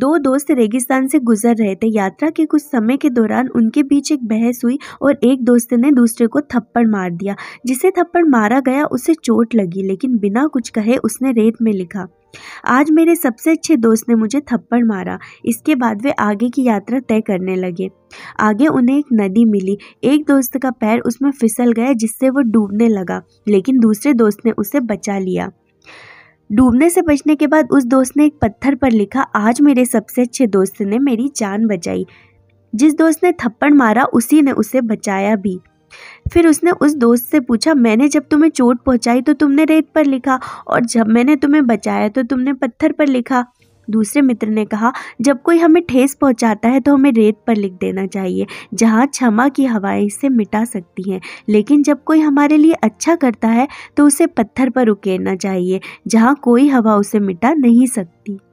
दो दोस्त रेगिस्तान से गुजर रहे थे यात्रा के कुछ समय के दौरान उनके बीच एक बहस हुई और एक दोस्त ने दूसरे को थप्पड़ मार दिया जिसे थप्पड़ मारा गया उसे चोट लगी लेकिन बिना कुछ कहे उसने रेत में लिखा आज मेरे सबसे अच्छे दोस्त ने मुझे थप्पड़ मारा इसके बाद वे आगे की यात्रा तय करने लगे आगे उन्हें एक नदी मिली एक दोस्त का पैर उसमें फिसल गया जिससे वो डूबने लगा लेकिन दूसरे दोस्त ने उसे बचा लिया डूबने से बचने के बाद उस दोस्त ने एक पत्थर पर लिखा आज मेरे सबसे अच्छे दोस्त ने मेरी जान बचाई जिस दोस्त ने थप्पड़ मारा उसी ने उसे बचाया भी फिर उसने उस दोस्त से पूछा मैंने जब तुम्हें चोट पहुंचाई तो तुमने रेत पर लिखा और जब मैंने तुम्हें बचाया तो तुमने पत्थर पर लिखा दूसरे मित्र ने कहा जब कोई हमें ठेस पहुंचाता है तो हमें रेत पर लिख देना चाहिए जहाँ क्षमा की हवाएं इसे मिटा सकती हैं लेकिन जब कोई हमारे लिए अच्छा करता है तो उसे पत्थर पर उकेरना चाहिए जहाँ कोई हवा उसे मिटा नहीं सकती